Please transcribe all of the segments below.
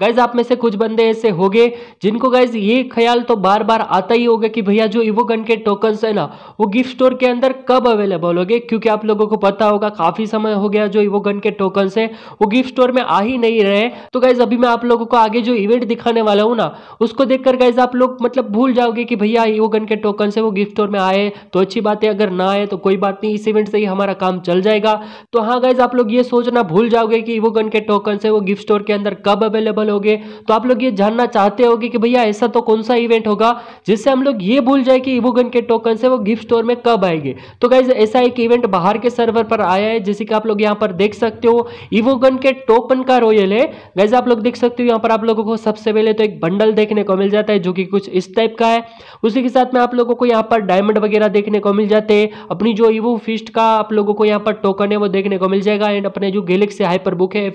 guys आप में से कुछ बंदे ऐसे होंगे जिनको गाइज ये ख्याल तो बार बार आता ही होगा कि भैया जो इवो गन के टोकन्स है ना वो गिफ्ट स्टोर के अंदर कब अवेलेबल होगे क्योंकि आप लोगों को पता होगा काफी समय हो गया जो इवो गन के टोकन्स है वो गिफ्ट स्टोर में आ ही नहीं रहे तो गाइज अभी मैं आप लोगों को आगे जो इवेंट दिखाने वाला हूँ ना उसको देखकर गाइज आप लोग मतलब भूल जाओगे कि भैया इवो गन के टोकन है वो गिफ्ट स्टोर में आए तो अच्छी बात है अगर ना आए तो कोई बात नहीं इस इवेंट से ही हमारा काम चल जाएगा तो हाँ गाइज आप लोग ये सोचना भूल जाओगे कि इवो गन के टोकन है वो गिफ्ट स्टोर के अंदर कब अवेलेबल वाले होगे तो आप लोग ये जानना चाहते होगे कि भैया ऐसा तो कौन सा इवेंट होगा जिससे हम लोग ये भूल जाए कि इवोगन के टोकन से वो गिफ्ट स्टोर में कब आएंगे तो गाइज ऐसा एक इवेंट बाहर के सर्वर पर आया है जैसे कि आप लोग यहाँ पर देख सकते हो इवोगन के टोकन का रोयल है गाइज आप लोग देख सकते हो यहाँ पर आप लोगों को सबसे पहले तो एक बंडल देखने को मिल जाता है जो कि कुछ इस टाइप का है उसी के साथ में आप लोगों को यहाँ पर डायमंड वगैरह देखने को मिल जाते हैं अपनी जो इवो फिस्ट का आप लोगों को यहाँ पर टोकन है वो देखने को मिल जाएगा एंड अपने जो गैलेक्सी हाइपर बुक है एफ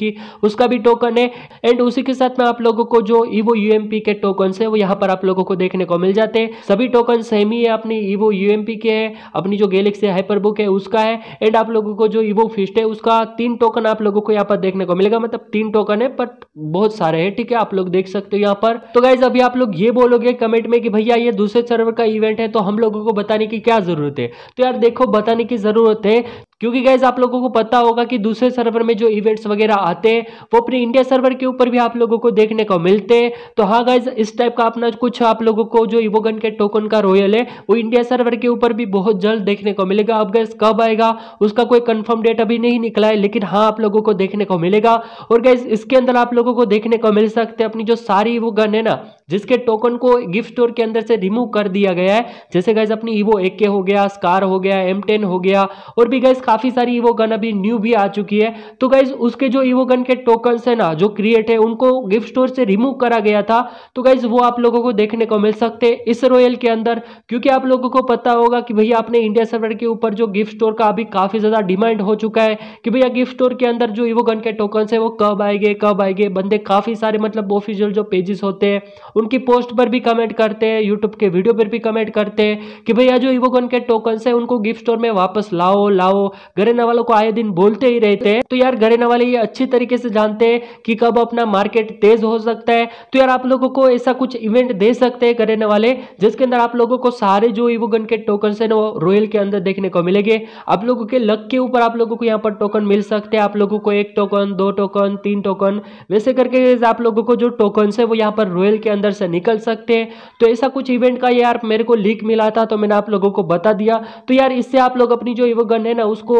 की उसका भी टोकन है एंड उसी के साथ में आप लोगों को जो ईवो यू के टोकन है वो यहाँ पर आप लोगों को देखने को मिल जाते हैं सभी टोकन सेम ही है अपनी ईवो यू के है अपनी जो गैलेक्सी हाइपर बुक है उसका है एंड आप लोगों को जो ईवो फिस्ट है उसका तीन टोकन आप लोगों को यहाँ पर देखने को मिलेगा मतलब तीन टोकन है बट बहुत सारे है ठीक है आप लोग देख सकते हो यहाँ पर तो गाइज अभी आप लोग ये बोलोगे कमेंट में कि भैया ये दूसरे सर्वर का इवेंट है तो हम लोगों को बताने की क्या जरूरत है तो यार देखो बताने की जरूरत है क्योंकि गैज आप लोगों को पता होगा कि दूसरे सर्वर में जो इवेंट्स वगैरह आते हैं वो अपने इंडिया सर्वर के ऊपर भी आप लोगों को देखने को मिलते हैं तो हाँ गैस इस टाइप का अपना कुछ आप लोगों को जो इवोगन के टोकन का रॉयल है वो इंडिया सर्वर के ऊपर भी बहुत जल्द देखने को मिलेगा अब गैस कब आएगा उसका कोई कन्फर्म डेट अभी नहीं निकला है लेकिन हाँ आप लोगों को देखने को मिलेगा और गैस इसके अंदर आप लोगों को देखने को मिल सकते हैं अपनी जो सारी वो गन है ना जिसके टोकन को गिफ्ट स्टोर के अंदर से रिमूव कर दिया गया है जैसे गैस अपनी ईवो एक के हो गया स्कार हो गया एम टेन हो गया और भी गैस काफ़ी सारी ईवो गन अभी न्यू भी आ चुकी है तो गैस उसके जो ईवो गन के टोकन है ना जो क्रिएट है उनको गिफ्ट स्टोर से रिमूव करा गया था तो गैस वो आप लोगों को देखने को मिल सकते इस रॉयल के अंदर क्योंकि आप लोगों को पता होगा कि भैया अपने इंडिया सर्वर के ऊपर जो गिफ्ट स्टोर का अभी काफ़ी ज़्यादा डिमांड हो चुका है कि भैया गिफ्ट स्टोर के अंदर जो ईवो गन के टोकन है वो कब आएंगे कब आएंगे बंदे काफ़ी सारे मतलब ऑफिशियल जो पेजेस होते हैं उनकी पोस्ट पर भी कमेंट करते हैं यूट्यूब के वीडियो पर भी कमेंट करते हैं कि भैया जो इवोकॉन के टोकन्स है उनको गिफ्ट स्टोर में वापस लाओ लाओ गरेना वालों को आए दिन बोलते ही रहते हैं तो यार गरेना वाले ये अच्छी तरीके से जानते हैं कि कब अपना मार्केट तेज हो सकता है तो यार आप लोगों को ऐसा कुछ इवेंट दे सकते हैं गरेना वाले जिसके अंदर आप लोगों को सारे जो इवोगन के टोकन है वो रॉयल के अंदर देखने को मिलेंगे आप लोगों के लक के ऊपर आप लोगों को यहाँ पर टोकन मिल सकते हैं आप लोगों को एक टोकन दो टोकन तीन टोकन वैसे करके आप लोगों को जो टोकन है वो यहाँ पर रॉयल के अंदर अंदर से निकल सकते हैं तो ऐसा कुछ इवेंट का यार मेरे को लीक मिला था तो मैंने आप लोगों को बता दिया तो यार इससे आप लोग अपनी जो ईवो गन है ना उसको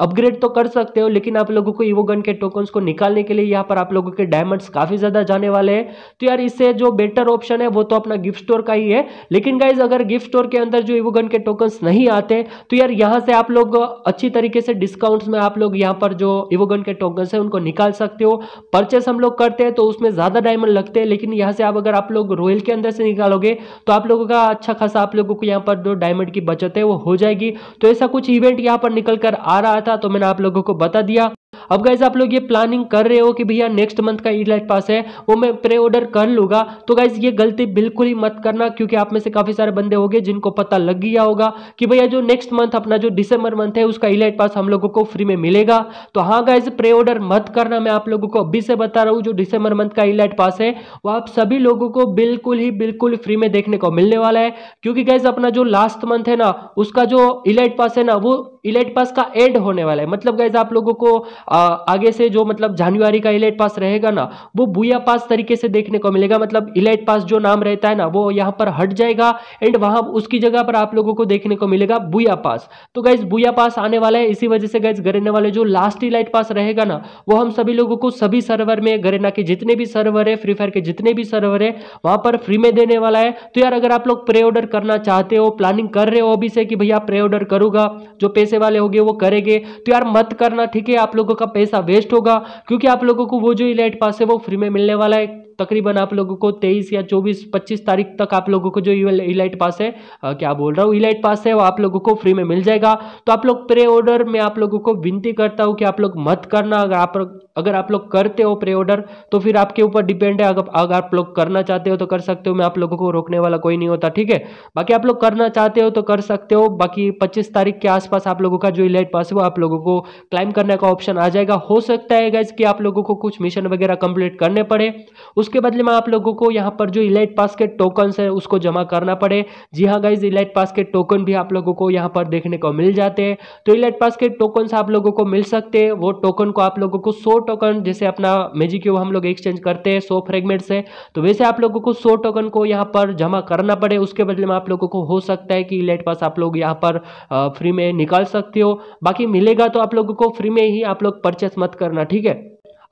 अपग्रेड तो कर सकते हो लेकिन आप लोगों को ईवो गन के टोकन्स को निकालने के लिए यहाँ पर आप लोगों के डायमंड्स काफ़ी ज़्यादा जाने वाले हैं तो यार इससे जो बेटर ऑप्शन है वो तो अपना गिफ्ट स्टोर का ही है लेकिन गाइज अगर गिफ्ट स्टोर के अंदर जो ईवो गन के टोकन्स नहीं आते तो यार यहाँ से आप लोग अच्छी तरीके से डिस्काउंट्स में आप लोग यहाँ पर जो ईवो गन के टोकन्स हैं उनको निकाल सकते हो परचेस हम लोग करते हैं तो उसमें ज़्यादा डायमंड लगते हैं लेकिन यहाँ से आप अगर आप लोग रोयल के अंदर से निकालोगे तो आप लोगों का अच्छा खासा आप लोगों को यहाँ पर जो डायमंड की बचत है वो हो जाएगी तो ऐसा कुछ इवेंट यहाँ पर निकल कर आ रहा था तो मैंने आप लोगों को बता दिया अब गाइज आप लोग ये प्लानिंग कर रहे हो कि भैया नेक्स्ट मंथ का ई लाइट पास है वो मैं प्रे ऑर्डर कर लूंगा तो गाइज ये गलती बिल्कुल ही मत करना क्योंकि आप में से काफ़ी सारे बंदे होंगे जिनको पता लग गया होगा कि भैया जो नेक्स्ट मंथ अपना जो दिसंबर मंथ है उसका ई लाइट पास हम लोगों को फ्री में मिलेगा तो हाँ गाइज प्रे ऑर्डर मत करना मैं आप लोगों को अभी से बता रहा हूँ जो डिसंबर मंथ का ई लाइट पास है वो आप सभी लोगों को बिल्कुल ही बिल्कुल फ्री में देखने को मिलने वाला है क्योंकि गाइज अपना जो लास्ट मंथ है ना उसका जो ई लाइट पास है ना वो इलेट पास का एंड होने वाला है मतलब गैज आप लोगों को आ, आगे से जो मतलब जानवरी का इलेट पास रहेगा ना वो बुया पास तरीके से देखने को मिलेगा मतलब इलेट पास जो नाम रहता है ना वो यहाँ पर हट जाएगा एंड वहाँ उसकी जगह पर आप लोगों को देखने को मिलेगा बुया पास तो गैज बुया पास आने वाला है इसी वजह से गैज गरेना वाले जो लास्ट इलाइट पास रहेगा ना वो हम सभी लोगों को सभी सर्वर में गरेना के जितने भी सर्वर है फ्री फायर के जितने भी सर्वर है वहाँ पर फ्री में देने वाला है तो यार अगर आप लोग प्रे ऑर्डर करना चाहते हो प्लानिंग कर रहे हो अभी से कि भैया प्रे ऑर्डर करूंगा जो पैसे पैसे वाले होंगे वो करेंगे तो यार मत करना ठीक है आप लोगों का पैसा वेस्ट होगा क्योंकि आप लोगों को वो जो इलाइट पास है वो फ्री में मिलने वाला है तकरीबन आप लोगों को तेईस या चौबीस पच्चीस तारीख तक आप लोगों को जो इलाइट पास है क्या बोल रहा हूँ इलाइट पास है वो आप लोगों को फ्री में मिल जाएगा तो आप लोग प्रे ऑर्डर में आप लोगों को विनती करता हूँ कि आप लोग मत करना अगर आप अगर आप लोग करते हो प्रे ऑर्डर तो फिर आपके ऊपर डिपेंड है अगर अगर आप लोग करना चाहते हो तो कर सकते हो मैं आप लोगों को रोकने वाला कोई नहीं होता ठीक है बाकी आप लोग करना चाहते हो तो कर सकते हो बाकी 25 तारीख के आसपास आप लोगों का जो इलाइट पास है वो आप लोगों को क्लाइम करने का ऑप्शन आ जाएगा हो सकता है गैस कि आप लोगों को कुछ मिशन वगैरह कंप्लीट करने पड़े उस उसके बदले में आप लोगों को यहाँ पर जो इलाइट पास के टोकन है उसको जमा करना पड़े जी हाँ गाइज इलाइट पास के टोकन भी आप लोगों को यहाँ पर देखने को मिल जाते हैं तो इलाइट पास के टोकन आप लोगों को मिल सकते हैं वो टोकन को आप लोगों को सौ टोकन जैसे अपना मेजिक हम लोग एक्सचेंज करते हैं सौ फ्रेगमेंट से तो वैसे आप लोगों को सौ टोकन को यहाँ पर जमा करना पड़े उसके बदले में आप लोगों को हो सकता है कि इलाइट पास आप लोग यहाँ पर फ्री में निकाल सकते हो बाकी मिलेगा तो आप लोगों को फ्री में ही आप लोग परचेस मत करना ठीक है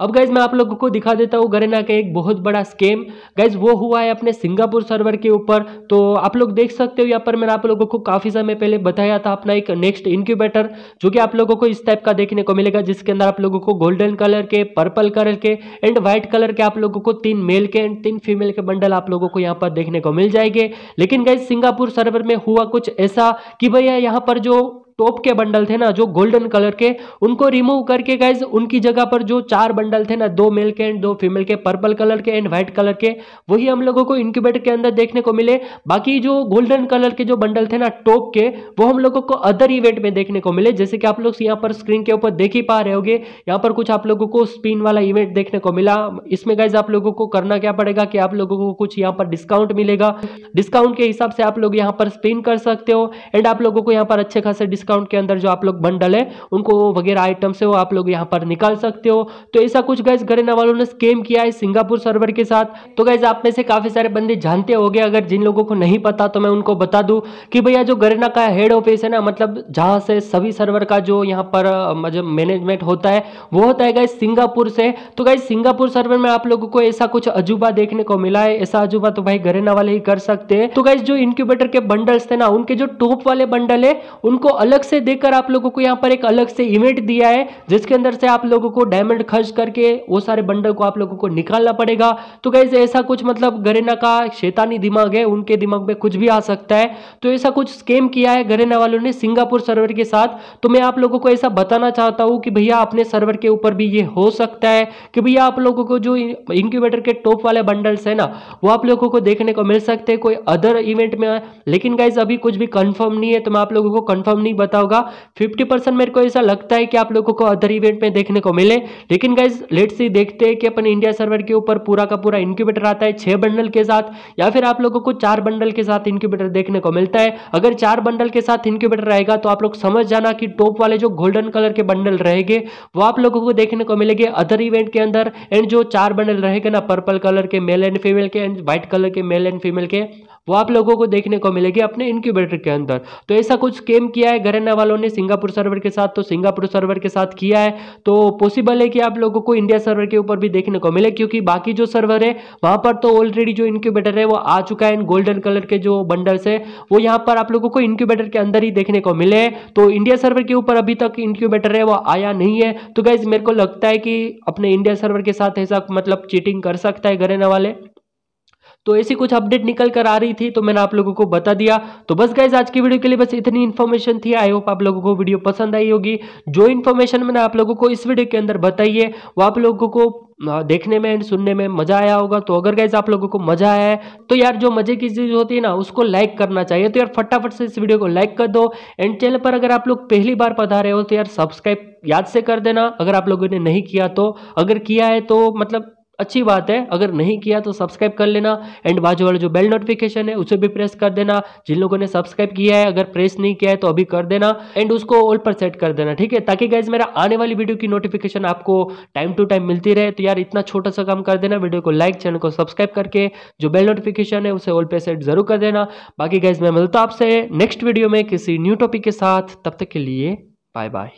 अब गाइज मैं आप लोगों को दिखा देता हूँ गरेना का एक बहुत बड़ा स्कैम गाइज वो हुआ है अपने सिंगापुर सर्वर के ऊपर तो आप लोग देख सकते हो यहाँ पर मैंने आप लोगों को काफ़ी समय पहले बताया था अपना एक नेक्स्ट इंक्यूबेटर जो कि आप लोगों को इस टाइप का देखने को मिलेगा जिसके अंदर आप लोगों को गोल्डन कलर के पर्पल कलर के एंड व्हाइट कलर के आप लोगों को तीन मेल के एंड तीन फीमेल के बंडल आप लोगों को यहाँ पर देखने को मिल जाएंगे लेकिन गाइज सिंगापुर सर्वर में हुआ कुछ ऐसा कि भैया यहाँ पर जो टॉप के बंडल थे ना जो गोल्डन कलर के उनको रिमूव करके गाइज उनकी जगह पर जो चार बंडल थे ना दो मेल के एंड दो फीमेल के पर्पल कलर के एंड व्हाइट कलर के वही हम लोगों को इनक्यूबेटर के अंदर देखने को मिले बाकी जो गोल्डन कलर के जो बंडल थे ना टॉप के वो हम लोगों को अदर इवेंट में देखने को मिले जैसे कि आप लोग यहाँ पर स्क्रीन के ऊपर देख ही पा रहे होगे यहाँ पर कुछ आप लोगों को स्पिन वाला इवेंट देखने को मिला इसमें गाइज आप लोगों को करना क्या पड़ेगा कि आप लोगों को कुछ यहाँ पर डिस्काउंट मिलेगा डिस्काउंट के हिसाब से आप लोग यहाँ पर स्पिन कर सकते हो एंड आप लोगों को यहाँ पर अच्छे खासे डिस्काउंट डिस्काउंट के अंदर जो आप लोग बंडल है उनको वगैरह आइटम्स है वो आप लोग यहाँ पर निकाल सकते हो तो ऐसा कुछ गैस गरेना वालों ने स्केम किया है सिंगापुर सर्वर के साथ तो गैस आप में से काफ़ी सारे बंदे जानते हो अगर जिन लोगों को नहीं पता तो मैं उनको बता दू कि भैया जो गरेना का हेड ऑफिस है ना मतलब जहां से सभी सर्वर का जो यहाँ पर मतलब मैनेजमेंट होता है वो होता है गैस सिंगापुर से तो गैस सिंगापुर सर्वर में आप लोगों को ऐसा कुछ अजूबा देखने को मिला है ऐसा अजूबा तो भाई गरेना वाले ही कर सकते हैं तो गैस जो इनक्यूबेटर के बंडल्स थे ना उनके जो टॉप वाले बंडल है उनको अलग अलग से देखकर आप लोगों को यहाँ पर एक अलग से इवेंट दिया है जिसके अंदर से आप लोगों को डायमंड खर्च करके वो सारे बंडल को आप लोगों को निकालना पड़ेगा तो गाइज ऐसा कुछ मतलब गरेना का शैतानी दिमाग है उनके दिमाग में कुछ भी आ सकता है तो ऐसा कुछ स्केम किया है गरेना वालों ने सिंगापुर सर्वर के साथ तो मैं आप लोगों को ऐसा बताना चाहता हूँ कि भैया अपने सर्वर के ऊपर भी ये हो सकता है कि भैया आप लोगों को जो इंक्यूबेटर के टॉप वाले बंडल्स है ना वो आप लोगों को देखने को मिल सकते हैं कोई अदर इवेंट में लेकिन गाइज अभी कुछ भी कंफर्म नहीं है तो मैं आप लोगों को कंफर्म नहीं बताऊंगा 50 परसेंट मेरे को ऐसा लगता है कि आप लोगों को अदर इवेंट में देखने को मिले लेकिन गाइज लेट्स ही देखते हैं कि अपन इंडिया सर्वर के ऊपर पूरा का पूरा इंक्यूबेटर आता है छह बंडल के साथ या फिर आप लोगों को चार बंडल के साथ इंक्यूबेटर देखने को मिलता है अगर चार बंडल के साथ इंक्यूबेटर रहेगा तो आप लोग समझ जाना कि टॉप वाले जो गोल्डन कलर के बंडल रहेंगे वो आप लोगों को देखने को मिलेंगे अदर इवेंट के अंदर एंड जो चार बंडल रहेगा ना पर्पल कलर के मेल एंड फीमेल के एंड व्हाइट कलर के मेल एंड फीमेल के वो आप लोगों को देखने को मिलेगी अपने इनक्यूबेटर के अंदर तो ऐसा कुछ स्केम किया है घरेना वालों ने सिंगापुर सर्वर के साथ तो सिंगापुर सर्वर के साथ किया है तो पॉसिबल है कि आप लोगों को इंडिया सर्वर के ऊपर भी देखने को मिले क्योंकि बाकी जो सर्वर है वहां पर तो ऑलरेडी जो इंक्यूबेटर है वो आ चुका है गोल्डन कलर के जो बंडल्स है वो यहाँ पर आप लोगों को इनक्यूबेटर के अंदर ही देखने को मिले तो इंडिया सर्वर के ऊपर अभी तक इंक्यूबेटर है वो आया नहीं है तो गाइज मेरे को लगता है कि अपने इंडिया सर्वर के साथ ऐसा मतलब चीटिंग कर सकता है घरेना वाले तो ऐसी कुछ अपडेट निकल कर आ रही थी तो मैंने आप लोगों को बता दिया तो बस गाइज आज की वीडियो के लिए बस इतनी इन्फॉर्मेशन थी आई होप आप लोगों को वीडियो पसंद आई होगी जो इन्फॉर्मेशन मैंने आप लोगों को इस वीडियो के अंदर बताई है वो आप लोगों को देखने में एंड सुनने में मजा आया होगा तो अगर गाइज आप लोगों को मजा आया है तो यार जो मजे की चीज़ होती है ना उसको लाइक करना चाहिए तो यार फटाफट से इस वीडियो को लाइक कर दो एंड चैनल पर अगर आप लोग पहली बार पधा रहे हो तो यार सब्सक्राइब याद से कर देना अगर आप लोगों ने नहीं किया तो अगर किया है तो मतलब अच्छी बात है अगर नहीं किया तो सब्सक्राइब कर लेना एंड बाजू वाला जो बेल नोटिफिकेशन है उसे भी प्रेस कर देना जिन लोगों ने सब्सक्राइब किया है अगर प्रेस नहीं किया है तो अभी कर देना एंड उसको ऑल पर सेट कर देना ठीक है ताकि गैस मेरा आने वाली वीडियो की नोटिफिकेशन आपको टाइम टू टाइम मिलती रहे तो यार इतना छोटा सा काम कर देना वीडियो को लाइक चैनल को सब्सक्राइब करके जो बेल नोटिफिकेशन है उसे ऑल पर सेट जरूर कर देना बाकी गैस मैं मिलता आपसे नेक्स्ट वीडियो में किसी न्यू टॉपिक के साथ तब तक के लिए बाय बाय